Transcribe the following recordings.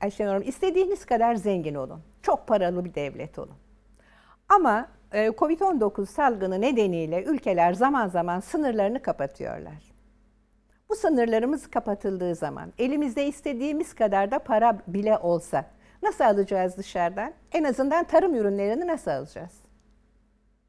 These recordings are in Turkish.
Ayşen Hanım istediğiniz kadar zengin olun. Çok paralı bir devlet olun. Ama e, Covid-19 salgını nedeniyle ülkeler zaman zaman sınırlarını kapatıyorlar. Bu sınırlarımız kapatıldığı zaman elimizde istediğimiz kadar da para bile olsa nasıl alacağız dışarıdan? En azından tarım ürünlerini nasıl alacağız?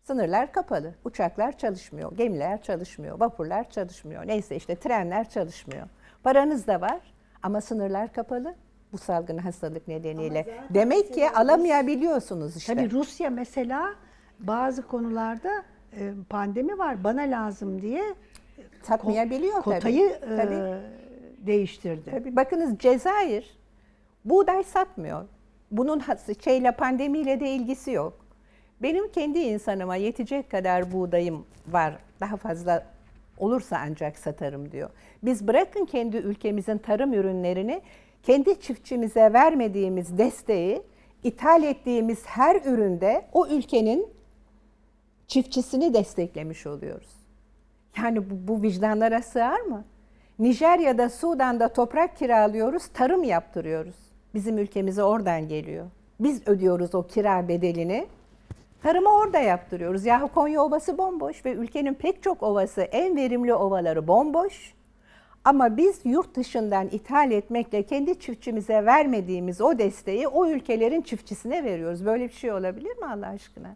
Sınırlar kapalı. Uçaklar çalışmıyor, gemiler çalışmıyor, vapurlar çalışmıyor. Neyse işte trenler çalışmıyor. Paranız da var ama sınırlar kapalı bu salgın hastalık nedeniyle. Demek ki alamayabiliyorsunuz işte. Tabii Rusya mesela bazı konularda e, pandemi var bana lazım diye Satmayabiliyor tabii. kotayı e, Tabii. değiştirdi. Tabii bakınız Cezayir buğday satmıyor. Bunun has- şeyle pandemiyle de ilgisi yok. Benim kendi insanıma yetecek kadar buğdayım var. Daha fazla olursa ancak satarım diyor. Biz bırakın kendi ülkemizin tarım ürünlerini kendi çiftçimize vermediğimiz desteği ithal ettiğimiz her üründe o ülkenin çiftçisini desteklemiş oluyoruz. Yani bu, bu vicdanlara sığar mı? Nijerya'da, Sudan'da toprak kiralıyoruz, tarım yaptırıyoruz. Bizim ülkemize oradan geliyor. Biz ödüyoruz o kira bedelini. Tarımı orada yaptırıyoruz. Yahu Konya Ovası bomboş ve ülkenin pek çok ovası, en verimli ovaları bomboş. Ama biz yurt dışından ithal etmekle kendi çiftçimize vermediğimiz o desteği o ülkelerin çiftçisine veriyoruz. Böyle bir şey olabilir mi Allah aşkına?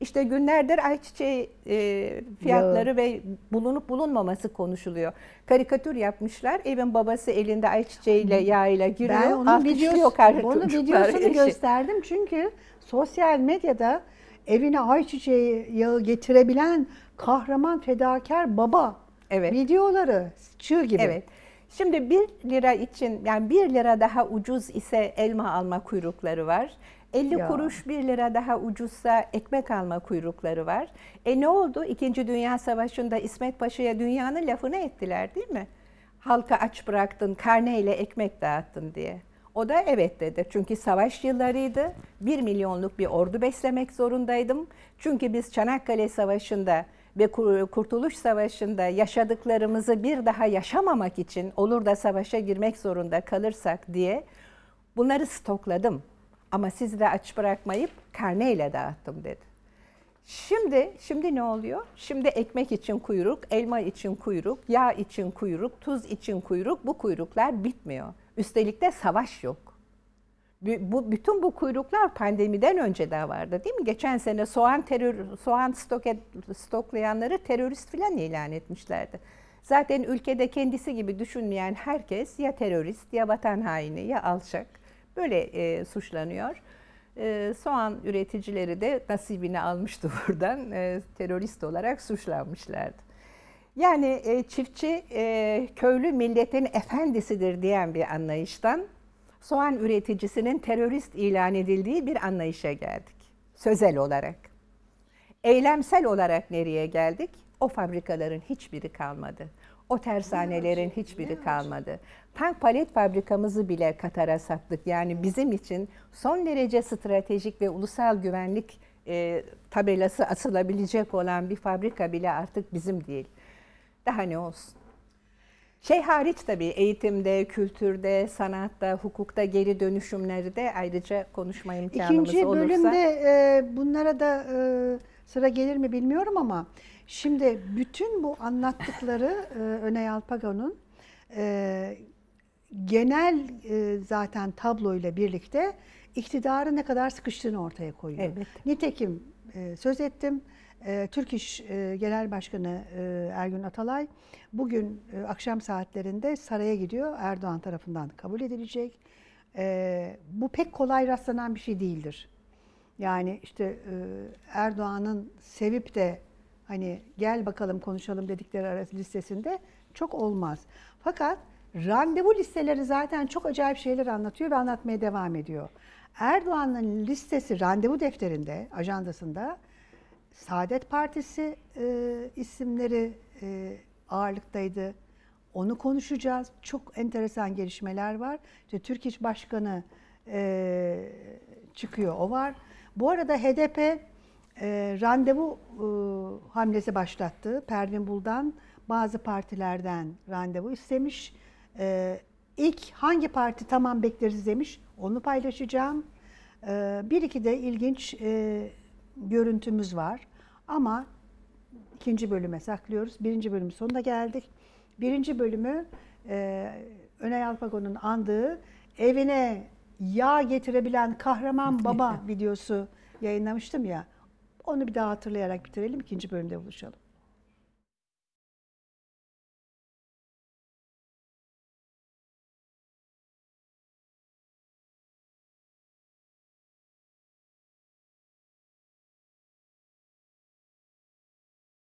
İşte günlerdir ayçiçeği e, fiyatları Yo. ve bulunup bulunmaması konuşuluyor. Karikatür yapmışlar. Evin babası elinde ayçiçeğiyle yağıyla giriyor. Ben onun videosu, onu videosunu gösterdim çünkü sosyal medyada evine ayçiçeği yağı getirebilen kahraman fedakar baba Evet. Videoları çığ gibi. Evet. Şimdi 1 lira için yani 1 lira daha ucuz ise elma alma kuyrukları var. 50 ya. kuruş 1 lira daha ucuzsa ekmek alma kuyrukları var. E ne oldu? İkinci Dünya Savaşı'nda İsmet Paşa'ya dünyanın lafını ettiler değil mi? Halka aç bıraktın, karneyle ekmek dağıttın diye. O da evet dedi. Çünkü savaş yıllarıydı. 1 milyonluk bir ordu beslemek zorundaydım. Çünkü biz Çanakkale Savaşı'nda ve Kurtuluş Savaşı'nda yaşadıklarımızı bir daha yaşamamak için olur da savaşa girmek zorunda kalırsak diye bunları stokladım. Ama sizi de aç bırakmayıp karneyle dağıttım dedi. Şimdi şimdi ne oluyor? Şimdi ekmek için kuyruk, elma için kuyruk, yağ için kuyruk, tuz için kuyruk. Bu kuyruklar bitmiyor. Üstelik de savaş yok bu bütün bu kuyruklar pandemiden önce de vardı değil mi? Geçen sene soğan terör soğan stok et, stoklayanları terörist falan ilan etmişlerdi. Zaten ülkede kendisi gibi düşünmeyen herkes ya terörist ya vatan haini ya alçak böyle e, suçlanıyor. E, soğan üreticileri de nasibini almıştı buradan e, terörist olarak suçlanmışlardı. Yani e, çiftçi e, köylü milletin efendisidir diyen bir anlayıştan soğan üreticisinin terörist ilan edildiği bir anlayışa geldik. Sözel olarak. Eylemsel olarak nereye geldik? O fabrikaların hiçbiri kalmadı. O tersanelerin hiçbiri kalmadı. Tank palet fabrikamızı bile Katar'a sattık. Yani bizim için son derece stratejik ve ulusal güvenlik e, tabelası asılabilecek olan bir fabrika bile artık bizim değil. Daha ne olsun? Şey hariç tabii eğitimde, kültürde, sanatta, hukukta geri dönüşümleri de ayrıca konuşma imkanımız İkinci olursa. İkinci bölümde e, bunlara da e, sıra gelir mi bilmiyorum ama şimdi bütün bu anlattıkları e, Öney Alpaga'nın e, genel e, zaten tabloyla birlikte iktidarı ne kadar sıkıştığını ortaya koyuyor. Evet. Nitekim e, söz ettim. E, Türk İş e, Genel Başkanı e, Ergün Atalay bugün e, akşam saatlerinde saraya gidiyor. Erdoğan tarafından kabul edilecek. Ee, bu pek kolay rastlanan bir şey değildir. Yani işte e, Erdoğan'ın sevip de hani gel bakalım konuşalım dedikleri arası listesinde çok olmaz. Fakat randevu listeleri zaten çok acayip şeyler anlatıyor ve anlatmaya devam ediyor. Erdoğan'ın listesi randevu defterinde, ajandasında Saadet Partisi e, isimleri e, ağırlıktaydı. Onu konuşacağız. Çok enteresan gelişmeler var. İşte Türk İş Başkanı e, çıkıyor, o var. Bu arada HDP e, randevu e, hamlesi başlattı. Pervin Buldan bazı partilerden randevu istemiş. E, ilk hangi parti tamam bekleriz demiş. Onu paylaşacağım. E, bir iki de ilginç... E, görüntümüz var. Ama ikinci bölüme saklıyoruz. Birinci bölümün sonuna geldik. Birinci bölümü e, Öney Alpago'nun andığı evine yağ getirebilen kahraman baba videosu yayınlamıştım ya. Onu bir daha hatırlayarak bitirelim. İkinci bölümde buluşalım.